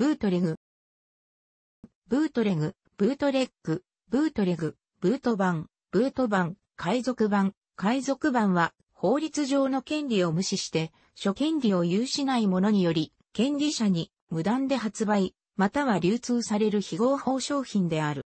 ブートレグ。ブートレグ、ブートレック、ブートレグ、ブート版、ブート版、海賊版、海賊版は法律上の権利を無視して、諸権利を有しない者により、権利者に無断で発売、または流通される非合法商品である。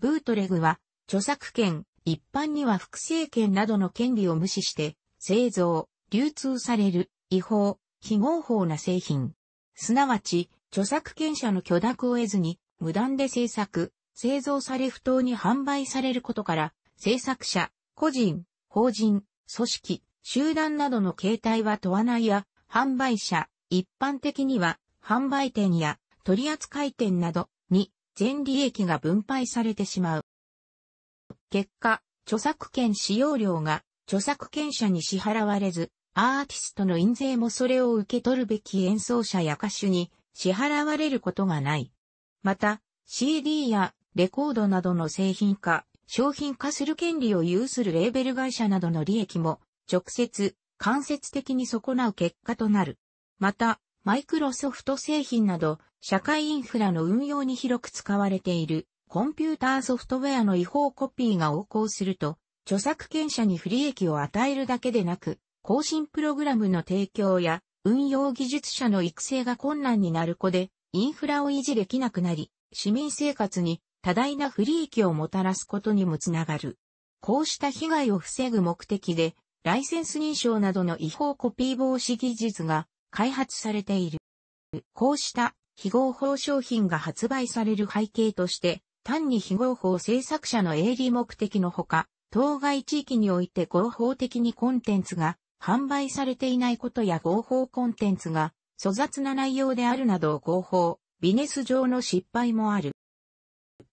ブートレグは、著作権、一般には複製権などの権利を無視して、製造、流通される、違法、非合法な製品。すなわち、著作権者の許諾を得ずに、無断で制作、製造され不当に販売されることから、制作者、個人、法人、組織、集団などの形態は問わないや、販売者、一般的には、販売店や取扱店などに全利益が分配されてしまう。結果、著作権使用料が著作権者に支払われず、アーティストの印税もそれを受け取るべき演奏者や歌手に支払われることがない。また、CD やレコードなどの製品化、商品化する権利を有するレーベル会社などの利益も直接、間接的に損なう結果となる。また、マイクロソフト製品など社会インフラの運用に広く使われているコンピューターソフトウェアの違法コピーが横行すると、著作権者に不利益を与えるだけでなく、更新プログラムの提供や運用技術者の育成が困難になる子で、インフラを維持できなくなり、市民生活に多大な不利益をもたらすことにもつながる。こうした被害を防ぐ目的で、ライセンス認証などの違法コピー防止技術が開発されている。こうした非合法商品が発売される背景として、単に非合法制作者の営利目的のほか、当該地域において合法的にコンテンツが販売されていないことや合法コンテンツが粗雑な内容であるなど合法、ビネス上の失敗もある。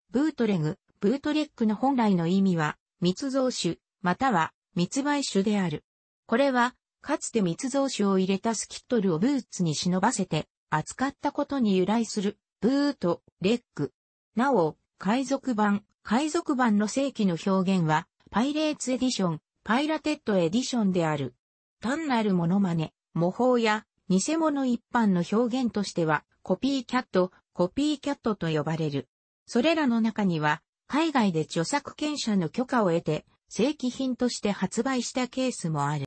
ブートレグ、ブートレックの本来の意味は、密造酒、または密売酒である。これは、かつて密造酒を入れたスキットルをブーツに忍ばせて扱ったことに由来する、ブート、レック。なお、海賊版、海賊版の正規の表現は、パイレーツエディション、パイラテッドエディションである。単なるモノマネ、模倣や、偽物一般の表現としては、コピーキャット、コピーキャットと呼ばれる。それらの中には、海外で著作権者の許可を得て、正規品として発売したケースもある。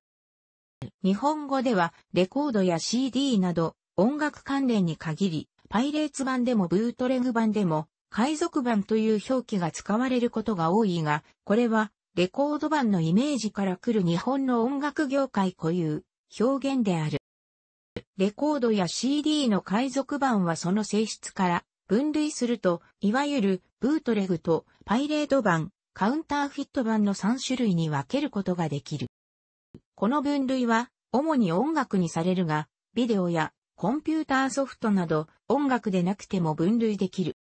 日本語では、レコードや CD など、音楽関連に限り、パイレーツ版でもブートレグ版でも、海賊版という表記が使われることが多いが、これはレコード版のイメージから来る日本の音楽業界固有、表現である。レコードや CD の海賊版はその性質から分類すると、いわゆるブートレグとパイレード版、カウンターフィット版の3種類に分けることができる。この分類は主に音楽にされるが、ビデオやコンピューターソフトなど音楽でなくても分類できる。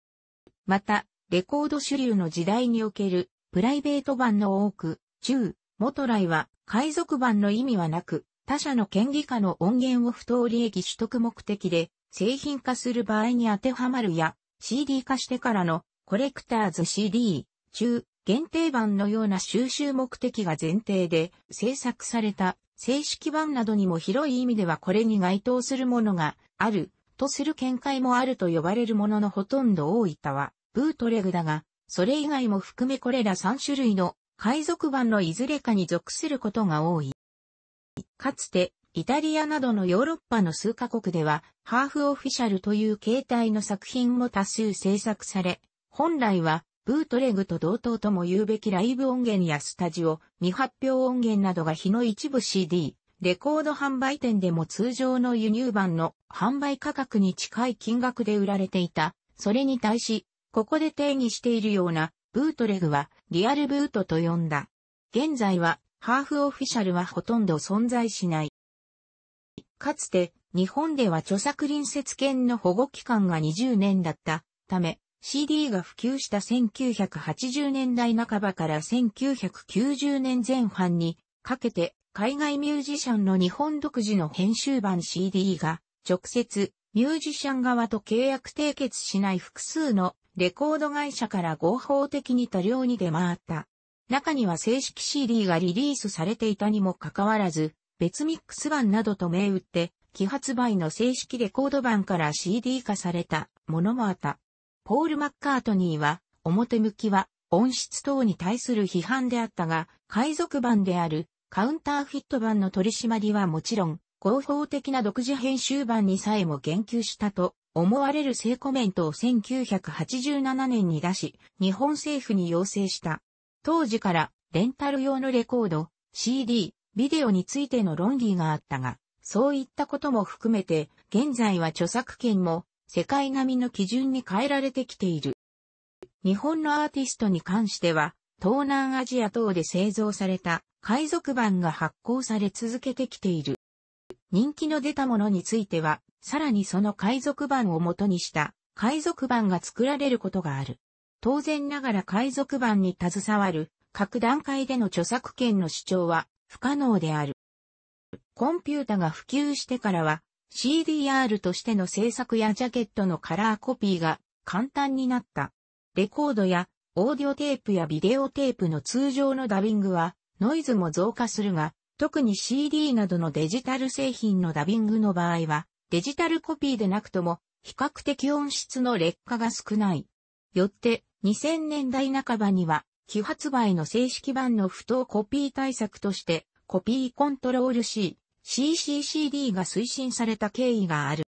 また、レコード主流の時代におけるプライベート版の多く、中、元来は海賊版の意味はなく、他社の権利下の音源を不当利益取得目的で製品化する場合に当てはまるや、CD 化してからのコレクターズ CD、中、限定版のような収集目的が前提で制作された正式版などにも広い意味ではこれに該当するものがあるとする見解もあると呼ばれるもののほとんど多いたはブートレグだがそれ以外も含めこれら3種類の海賊版のいずれかに属することが多い。かつて、イタリアなどのヨーロッパの数カ国では、ハーフオフィシャルという形態の作品も多数制作され、本来は、ブートレグと同等とも言うべきライブ音源やスタジオ、未発表音源などが日の一部 CD、レコード販売店でも通常の輸入版の販売価格に近い金額で売られていた。それに対し、ここで定義しているような、ブートレグは、リアルブートと呼んだ。現在は、ハーフオフィシャルはほとんど存在しない。かつて、日本では著作隣接権の保護期間が20年だったため、CD が普及した1980年代半ばから1990年前半にかけて海外ミュージシャンの日本独自の編集版 CD が直接ミュージシャン側と契約締結しない複数のレコード会社から合法的に多量に出回った。中には正式 CD がリリースされていたにもかかわらず、別ミックス版などと銘打って、既発売の正式レコード版から CD 化されたものもあった。ポール・マッカートニーは、表向きは音質等に対する批判であったが、海賊版であるカウンターフィット版の取り締まりはもちろん、合法的な独自編集版にさえも言及したと思われる性コメントを1987年に出し、日本政府に要請した。当時から、レンタル用のレコード、CD、ビデオについての論議があったが、そういったことも含めて、現在は著作権も、世界並みの基準に変えられてきている。日本のアーティストに関しては、東南アジア等で製造された海賊版が発行され続けてきている。人気の出たものについては、さらにその海賊版を元にした海賊版が作られることがある。当然ながら海賊版に携わる各段階での著作権の主張は不可能である。コンピュータが普及してからは CDR としての制作やジャケットのカラーコピーが簡単になった。レコードやオーディオテープやビデオテープの通常のダビングはノイズも増加するが特に CD などのデジタル製品のダビングの場合は、デジタルコピーでなくとも、比較的音質の劣化が少ない。よって、2000年代半ばには、非発売の正式版の不当コピー対策として、コピーコントロール C、CCCD が推進された経緯がある。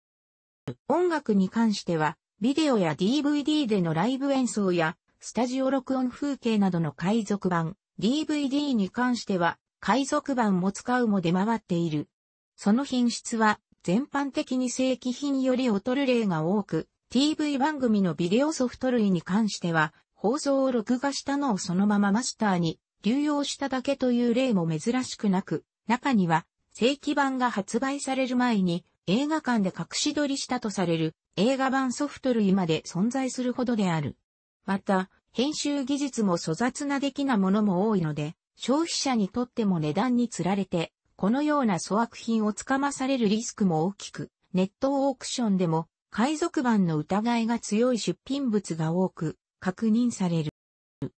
音楽に関しては、ビデオや DVD でのライブ演奏や、スタジオ録音風景などの海賊版、DVD に関しては、海賊版も使うも出回っている。その品質は全般的に正規品より劣る例が多く、TV 番組のビデオソフト類に関しては、放送を録画したのをそのままマスターに流用しただけという例も珍しくなく、中には正規版が発売される前に映画館で隠し撮りしたとされる映画版ソフト類まで存在するほどである。また、編集技術も粗雑な出来なものも多いので、消費者にとっても値段につられて、このような粗悪品をつかまされるリスクも大きく、ネットオークションでも海賊版の疑いが強い出品物が多く確認される。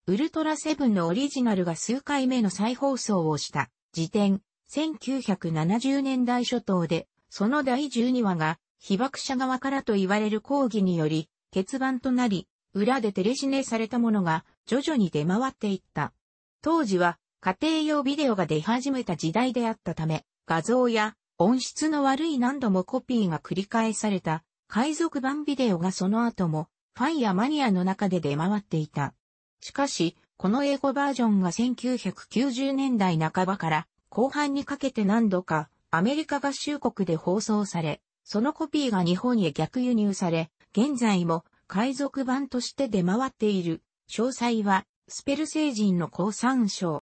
ウルトラセブンのオリジナルが数回目の再放送をした時点、1970年代初頭で、その第12話が被爆者側からと言われる抗議により、欠番となり、裏でテレシネされたものが徐々に出回っていった。当時は家庭用ビデオが出始めた時代であったため、画像や音質の悪い何度もコピーが繰り返された海賊版ビデオがその後もファンやマニアの中で出回っていた。しかし、この英語バージョンが1990年代半ばから後半にかけて何度かアメリカ合衆国で放送され、そのコピーが日本へ逆輸入され、現在も海賊版として出回っている。詳細は、スペル星人の高参照。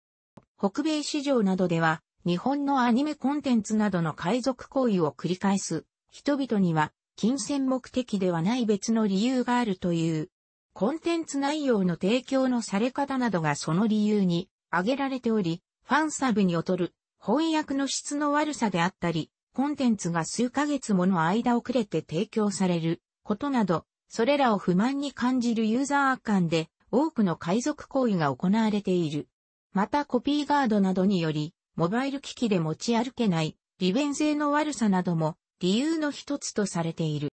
北米市場などでは、日本のアニメコンテンツなどの海賊行為を繰り返す人々には、金銭目的ではない別の理由があるという。コンテンツ内容の提供のされ方などがその理由に挙げられており、ファンサブに劣る翻訳の質の悪さであったり、コンテンツが数ヶ月もの間遅れて提供されることなど、それらを不満に感じるユーザー間で多くの海賊行為が行われている。またコピーガードなどにより、モバイル機器で持ち歩けない利便性の悪さなども理由の一つとされている。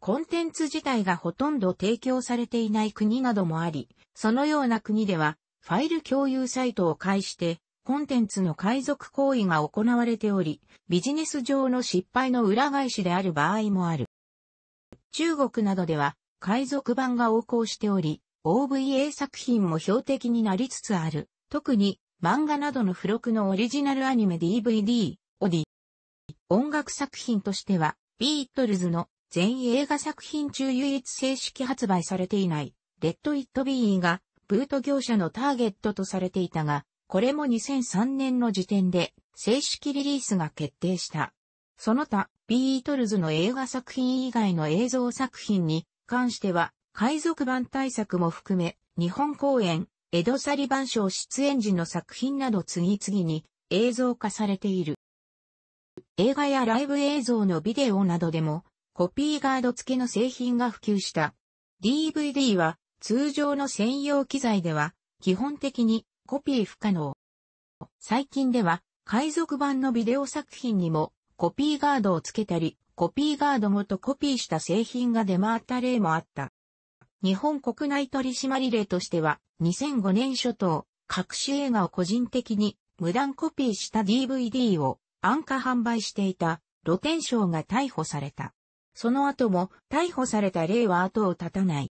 コンテンツ自体がほとんど提供されていない国などもあり、そのような国では、ファイル共有サイトを介して、コンテンツの海賊行為が行われており、ビジネス上の失敗の裏返しである場合もある。中国などでは、海賊版が横行しており、OVA 作品も標的になりつつある。特に漫画などの付録のオリジナルアニメ DVD、オディ。音楽作品としては、ビートルズの全映画作品中唯一正式発売されていない、レッド・イット・ビーが、ブート業者のターゲットとされていたが、これも2003年の時点で、正式リリースが決定した。その他、ビートルズの映画作品以外の映像作品に関しては、海賊版対策も含め、日本公演、江戸サリバン賞出演時の作品など次々に映像化されている。映画やライブ映像のビデオなどでもコピーガード付けの製品が普及した。DVD は通常の専用機材では基本的にコピー不可能。最近では海賊版のビデオ作品にもコピーガードを付けたり、コピーガードごとコピーした製品が出回った例もあった。日本国内取締令としては、2005年初頭、各種映画を個人的に無断コピーした DVD を安価販売していた露天商が逮捕された。その後も逮捕された例は後を絶たない。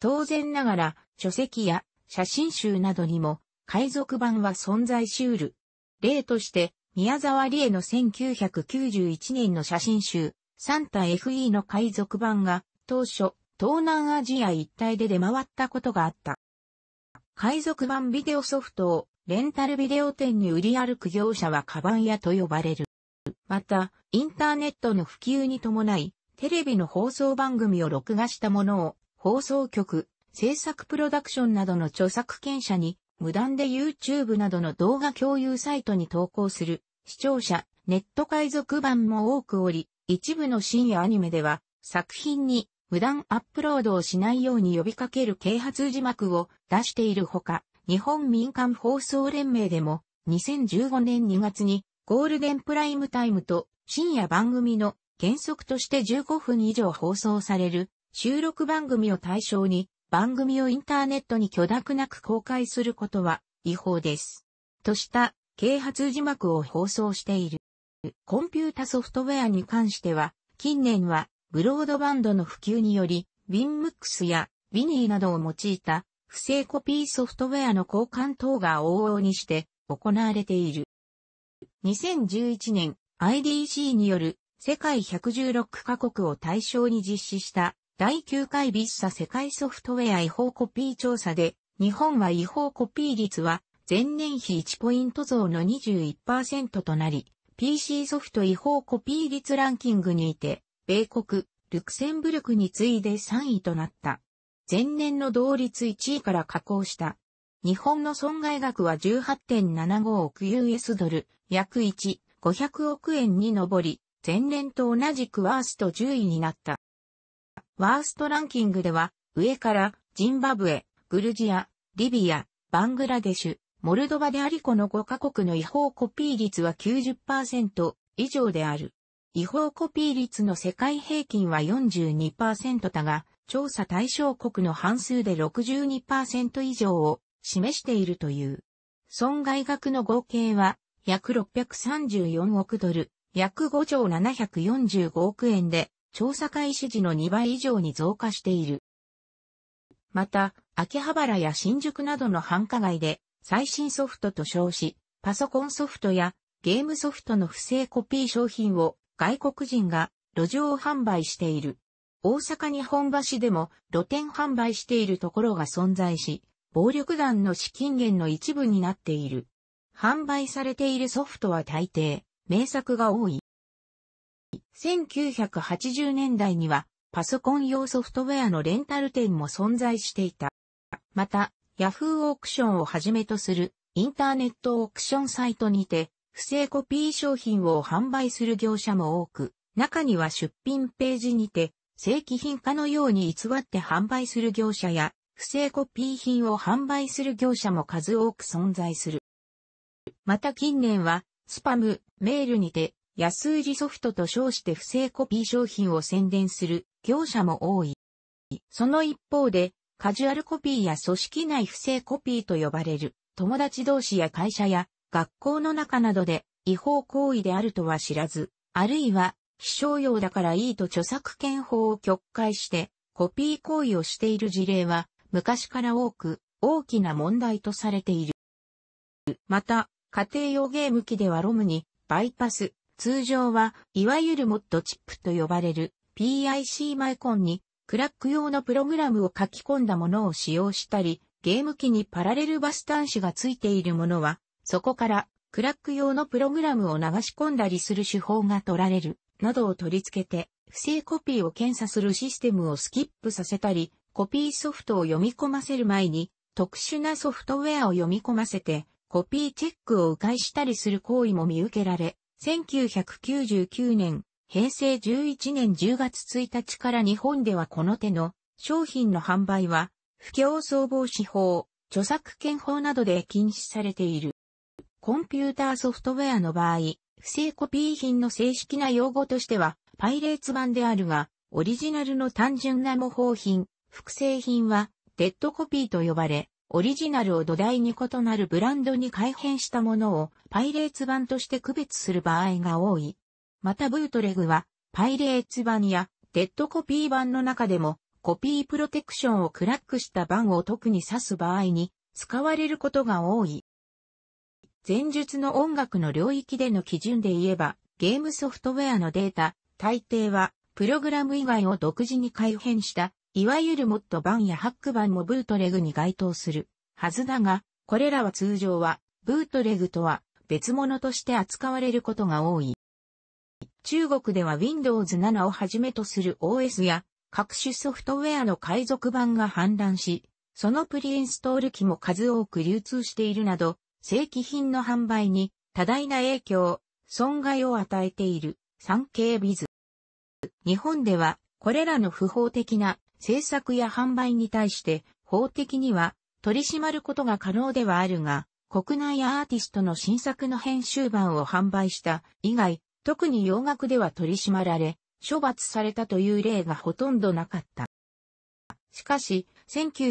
当然ながら書籍や写真集などにも海賊版は存在し得る。例として宮沢りえの1991年の写真集サンタ FE の海賊版が当初東南アジア一帯で出回ったことがあった。海賊版ビデオソフトをレンタルビデオ店に売り歩く業者はカバン屋と呼ばれる。また、インターネットの普及に伴い、テレビの放送番組を録画したものを、放送局、制作プロダクションなどの著作権者に、無断で YouTube などの動画共有サイトに投稿する、視聴者、ネット海賊版も多くおり、一部の深夜アニメでは、作品に無断アップロードをしないように呼びかける啓発字幕を出しているほか、日本民間放送連盟でも2015年2月にゴールデンプライムタイムと深夜番組の原則として15分以上放送される収録番組を対象に番組をインターネットに許諾なく公開することは違法です。とした啓発字幕を放送している。コンピュータソフトウェアに関しては近年はブロードバンドの普及により、WinMux や w i n n などを用いた不正コピーソフトウェアの交換等が往々にして行われている。2011年 IDC による世界116カ国を対象に実施した第9回ビッサ世界ソフトウェア違法コピー調査で日本は違法コピー率は前年比1ポイント増の21%となり PC ソフト違法コピー率ランキングにいて米国、ルクセンブルクに次いで3位となった。前年の同率1位から下降した。日本の損害額は18.75億 US ドル、約1、500億円に上り、前年と同じくワースト10位になった。ワーストランキングでは、上からジンバブエ、グルジア、リビア、バングラデシュ、モルドバでありこの5カ国の違法コピー率は90%以上である。違法コピー率の世界平均は42%だが、調査対象国の半数で62%以上を示しているという。損害額の合計は約634億ドル、約5兆745億円で、調査開始時の2倍以上に増加している。また、秋葉原や新宿などの繁華街で、最新ソフトと称し、パソコンソフトやゲームソフトの不正コピー商品を外国人が路上販売している。大阪日本橋でも露店販売しているところが存在し、暴力団の資金源の一部になっている。販売されているソフトは大抵、名作が多い。1980年代には、パソコン用ソフトウェアのレンタル店も存在していた。また、ヤフーオークションをはじめとするインターネットオークションサイトにて不正コピー商品を販売する業者も多く、中には出品ページにて、正規品化のように偽って販売する業者や、不正コピー品を販売する業者も数多く存在する。また近年は、スパム、メールにて、安売りソフトと称して不正コピー商品を宣伝する業者も多い。その一方で、カジュアルコピーや組織内不正コピーと呼ばれる、友達同士や会社や学校の中などで違法行為であるとは知らず、あるいは、非商用だからいいと著作権法を曲解して、コピー行為をしている事例は、昔から多く、大きな問題とされている。また、家庭用ゲーム機ではロムに、バイパス、通常は、いわゆるモッドチップと呼ばれる PIC マイコンに、クラック用のプログラムを書き込んだものを使用したり、ゲーム機にパラレルバス端子がついているものは、そこから、クラック用のプログラムを流し込んだりする手法が取られる、などを取り付けて、不正コピーを検査するシステムをスキップさせたり、コピーソフトを読み込ませる前に、特殊なソフトウェアを読み込ませて、コピーチェックを迂回したりする行為も見受けられ、1999年、平成11年10月1日から日本ではこの手の商品の販売は、不況総防止法、著作権法などで禁止されている。コンピューターソフトウェアの場合、不正コピー品の正式な用語としては、パイレーツ版であるが、オリジナルの単純な模倣品、複製品は、デッドコピーと呼ばれ、オリジナルを土台に異なるブランドに改変したものをパイレーツ版として区別する場合が多い。またブートレグはパイレーツ版やデッドコピー版の中でもコピープロテクションをクラックした版を特に指す場合に使われることが多い。前述の音楽の領域での基準で言えば、ゲームソフトウェアのデータ、大抵は、プログラム以外を独自に改変した、いわゆるモッド版やハック版もブートレグに該当するはずだが、これらは通常は、ブートレグとは別物として扱われることが多い。中国では Windows 7をはじめとする OS や各種ソフトウェアの海賊版が氾濫し、そのプリインストール機も数多く流通しているなど、正規品の販売に多大な影響、損害を与えている産経ビズ。日本ではこれらの不法的な制作や販売に対して法的には取り締まることが可能ではあるが、国内アーティストの新作の編集版を販売した以外、特に洋楽では取り締まられ、処罰されたという例がほとんどなかった。しかし、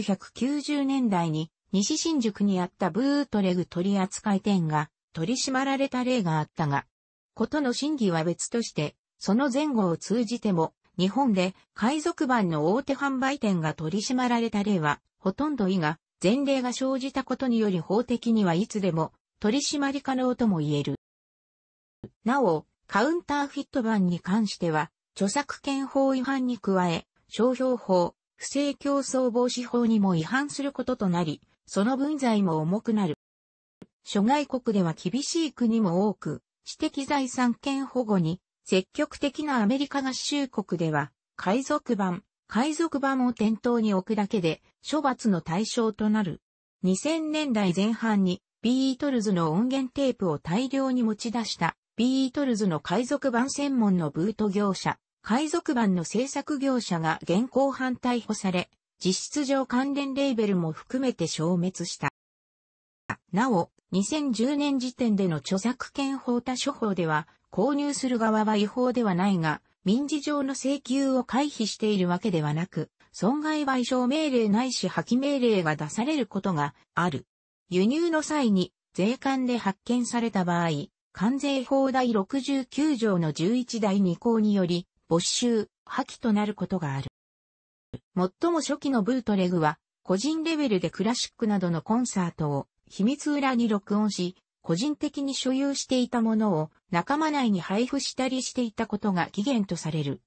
1990年代に西新宿にあったブートレグ取扱店が取り締まられた例があったが、ことの真偽は別として、その前後を通じても、日本で海賊版の大手販売店が取り締まられた例は、ほとんど以が、前例が生じたことにより法的にはいつでも取り締まり可能とも言える。なお、カウンターフィット版に関しては、著作権法違反に加え、商標法、不正競争防止法にも違反することとなり、その分財も重くなる。諸外国では厳しい国も多く、私的財産権保護に積極的なアメリカ合衆国では、海賊版、海賊版を店頭に置くだけで処罰の対象となる。2000年代前半にビートルズの音源テープを大量に持ち出したビートルズの海賊版専門のブート業者、海賊版の制作業者が現行犯逮捕され、実質上関連レーベルも含めて消滅した。なお、2010年時点での著作権法他処法では、購入する側は違法ではないが、民事上の請求を回避しているわけではなく、損害賠償命令ないし破棄命令が出されることがある。輸入の際に税関で発見された場合、関税法第69条の11第2項により、没収、破棄となることがある。最も初期のブートレグは、個人レベルでクラシックなどのコンサートを秘密裏に録音し、個人的に所有していたものを仲間内に配布したりしていたことが起源とされる。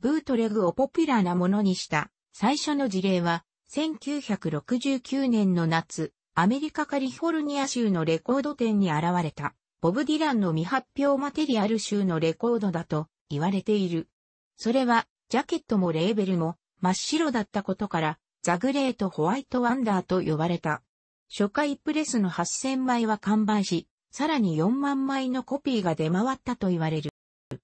ブートレグをポピュラーなものにした最初の事例は、1969年の夏、アメリカカリフォルニア州のレコード店に現れた、ボブ・ディランの未発表マテリアル州のレコードだと言われている。それは、ジャケットもレーベルも、真っ白だったことから、ザグレートホワイトワンダーと呼ばれた。初回プレスの8000枚は完売し、さらに4万枚のコピーが出回ったと言われる。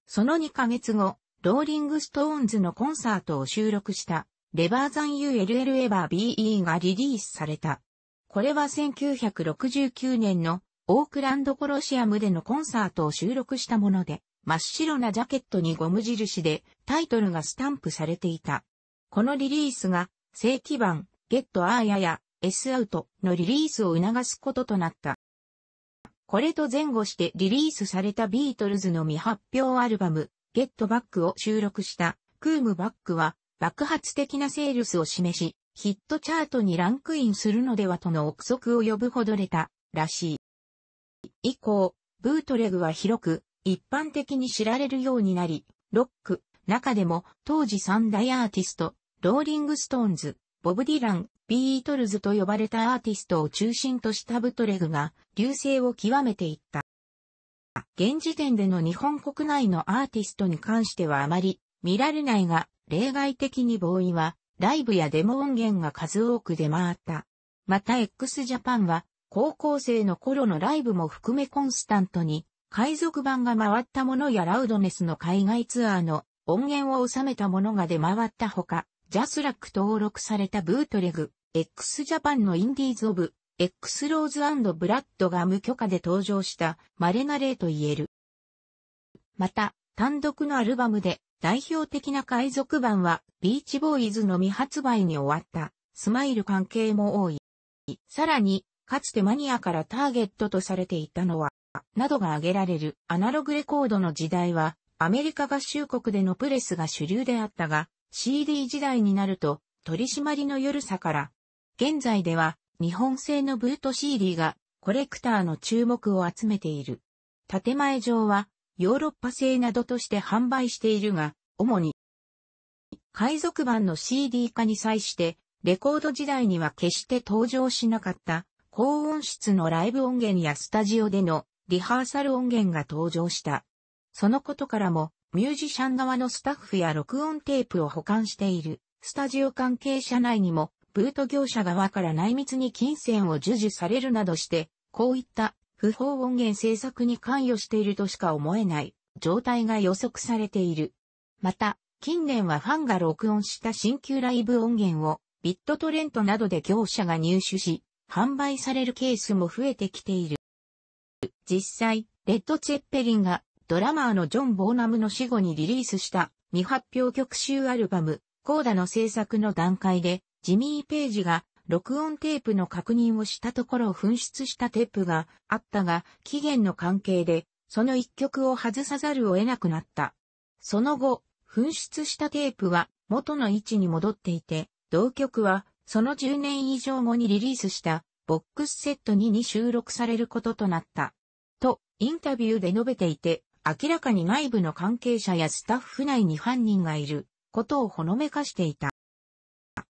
その2ヶ月後、ローリングストーンズのコンサートを収録した、レバーザンー・ l l エバー BE がリリースされた。これは1969年のオークランドコロシアムでのコンサートを収録したもので、真っ白なジャケットにゴム印でタイトルがスタンプされていた。このリリースが正規版 Get ヤやや S Out のリリースを促すこととなった。これと前後してリリースされたビートルズの未発表アルバム Get Back を収録したクームバックは爆発的なセールスを示し、ヒットチャートにランクインするのではとの憶測を呼ぶほどれたらしい。以降、ブートレグは広く一般的に知られるようになり、ロック、中でも当時三大アーティスト、ローリングストーンズ、ボブ・ディラン、ビートルズと呼ばれたアーティストを中心としたブトレグが流星を極めていった。現時点での日本国内のアーティストに関してはあまり見られないが、例外的にボーイはライブやデモ音源が数多く出回った。また x ジャパンは高校生の頃のライブも含めコンスタントに海賊版が回ったものやラウドネスの海外ツアーの音源を収めたものが出回ったほか、ジャスラック登録されたブートレグ、X ジャパンのインディーズオブ、X ローズブラッドが無許可で登場した稀な例と言える。また、単独のアルバムで代表的な海賊版はビーチボーイズの未発売に終わったスマイル関係も多い。さらに、かつてマニアからターゲットとされていたのは、などが挙げられるアナログレコードの時代はアメリカ合衆国でのプレスが主流であったが、CD 時代になると、取り締まりの緩さから、現在では日本製のブート CD がコレクターの注目を集めている。建前上はヨーロッパ製などとして販売しているが、主に海賊版の CD 化に際してレコード時代には決して登場しなかった高音質のライブ音源やスタジオでのリハーサル音源が登場した。そのことからもミュージシャン側のスタッフや録音テープを保管している、スタジオ関係者内にも、ブート業者側から内密に金銭を授受されるなどして、こういった不法音源制作に関与しているとしか思えない状態が予測されている。また、近年はファンが録音した新旧ライブ音源をビットトレントなどで業者が入手し、販売されるケースも増えてきている。実際、レッド・チェッペリンがドラマーのジョン・ボーナムの死後にリリースした未発表曲集アルバム、コーダの制作の段階で、ジミー・ページが録音テープの確認をしたところ紛失したテープがあったが、期限の関係で、その一曲を外さざるを得なくなった。その後、紛失したテープは元の位置に戻っていて、同曲はその10年以上後にリリースしたボックスセット2に収録されることとなった。と、インタビューで述べていて、明らかに内部の関係者やスタッフ内に犯人がいることをほのめかしていた。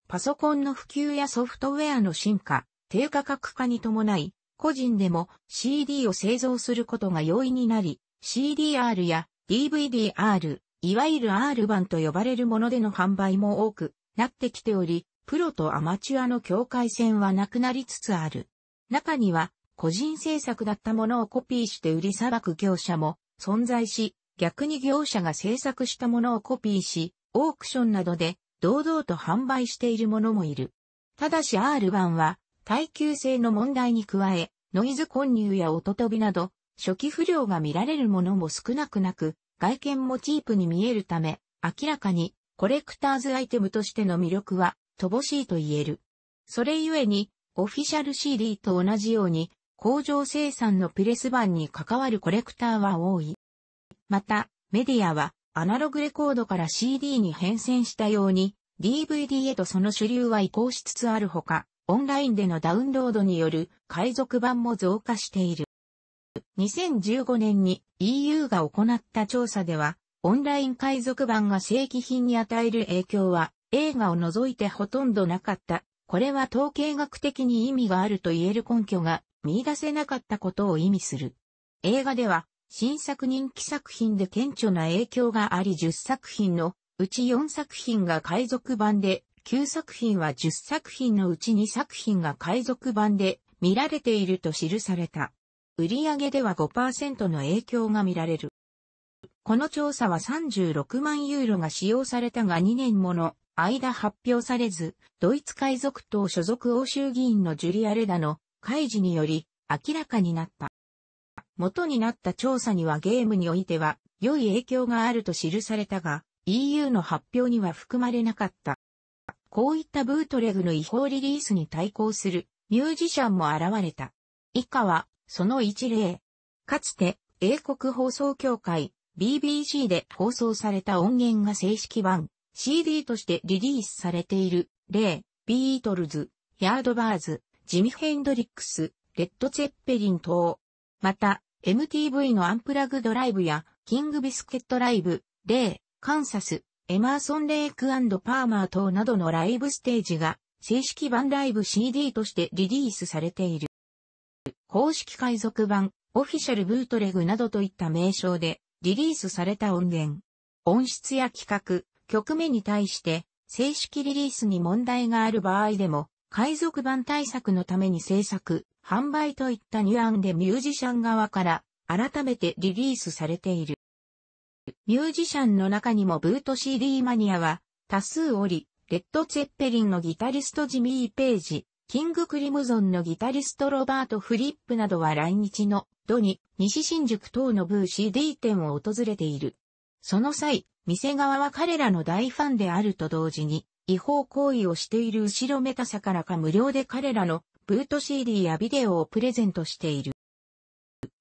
パソコンの普及やソフトウェアの進化、低価格化に伴い、個人でも CD を製造することが容易になり、CDR や DVDR、いわゆる R 版と呼ばれるものでの販売も多くなってきており、プロとアマチュアの境界線はなくなりつつある。中には、個人制作だったものをコピーして売りさばく業者も存在し、逆に業者が制作したものをコピーし、オークションなどで堂々と販売しているものもいる。ただし R 版は耐久性の問題に加え、ノイズ混入や音飛びなど、初期不良が見られるものも少なくなく、外見もチープに見えるため、明らかにコレクターズアイテムとしての魅力は乏しいと言える。それゆえに、オフィシャル CD と同じように、工場生産のプレス版に関わるコレクターは多い。また、メディアはアナログレコードから CD に変遷したように、DVD へとその主流は移行しつつあるほか、オンラインでのダウンロードによる海賊版も増加している。2015年に EU が行った調査では、オンライン海賊版が正規品に与える影響は映画を除いてほとんどなかったこれは統計学的に意味があると言える根拠が見出せなかったことを意味する。映画では、新作人気作品で顕著な影響があり10作品のうち4作品が海賊版で、9作品は10作品のうち2作品が海賊版で見られていると記された。売上では5%の影響が見られる。この調査は36万ユーロが使用されたが2年もの間発表されず、ドイツ海賊党所属欧州議員のジュリアレダの開示により明らかになった。元になった調査にはゲームにおいては良い影響があると記されたが、EU の発表には含まれなかった。こういったブートレグの違法リリースに対抗するミュージシャンも現れた。以下は、その一例。かつて、英国放送協会 BBC で放送された音源が正式版 CD としてリリースされている、例、ビートルズ、ヤードバーズ、ジミ・ヘンドリックス、レッド・ツェッペリン等。また、MTV のアンプラグドライブや、キング・ビスケットライブ、例、カンサス、エマーソン・レイクパーマー等などのライブステージが、正式版ライブ CD としてリリースされている。公式海賊版、オフィシャルブートレグなどといった名称でリリースされた音源。音質や企画、局目に対して、正式リリースに問題がある場合でも、海賊版対策のために制作、販売といったニュアンでミュージシャン側から改めてリリースされている。ミュージシャンの中にもブート CD マニアは多数おり、レッド・ツェッペリンのギタリストジミー・ページ、キング・クリムゾンのギタリストロバート・フリップなどは来日のドに西新宿等のブー CD 店を訪れている。その際、店側は彼らの大ファンであると同時に、違法行為をしている後ろめたさからか無料で彼らのブート CD やビデオをプレゼントしている。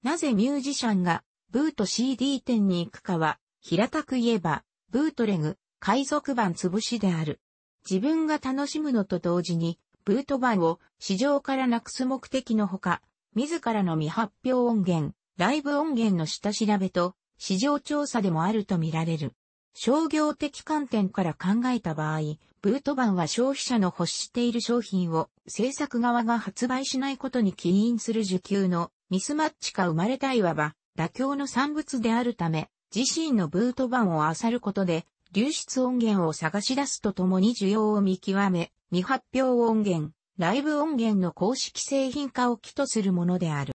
なぜミュージシャンがブート CD 店に行くかは、平たく言えば、ブートレグ、海賊版潰しである。自分が楽しむのと同時に、ブート版を市場からなくす目的のほか、自らの未発表音源、ライブ音源の下調べと、市場調査でもあるとみられる。商業的観点から考えた場合、ブート版は消費者の欲している商品を制作側が発売しないことに起因する受給のミスマッチか生まれたいわば妥協の産物であるため、自身のブート版を漁ることで流出音源を探し出すとともに需要を見極め、未発表音源、ライブ音源の公式製品化を起とするものである。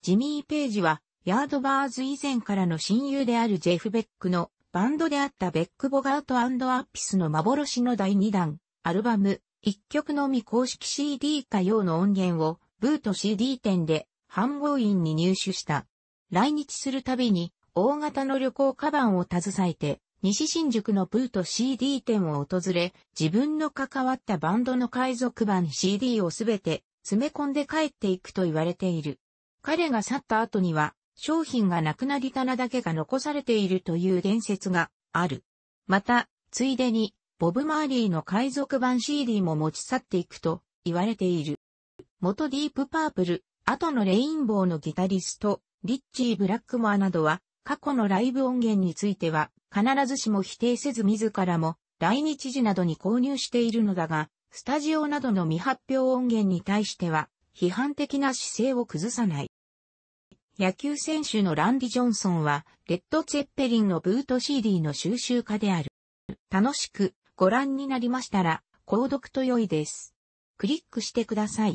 ジミー・ページは、ヤードバーズ以前からの親友であるジェフ・ベックのバンドであったベック・ボガートアッピスの幻の第2弾、アルバム、1曲のみ公式 CD 歌謡の音源を、ブート CD 店で、半合院に入手した。来日するたびに、大型の旅行カバンを携えて、西新宿のブート CD 店を訪れ、自分の関わったバンドの海賊版 CD をすべて詰め込んで帰っていくと言われている。彼が去った後には、商品がなくなり棚だけが残されているという伝説がある。また、ついでに、ボブ・マーリーの海賊版 CD も持ち去っていくと言われている。元ディープパープル、後のレインボーのギタリスト、リッチー・ブラックモアなどは、過去のライブ音源については、必ずしも否定せず自らも、来日時などに購入しているのだが、スタジオなどの未発表音源に対しては、批判的な姿勢を崩さない。野球選手のランディ・ジョンソンは、レッド・ツェッペリンのブート CD の収集家である。楽しくご覧になりましたら、購読と良いです。クリックしてください。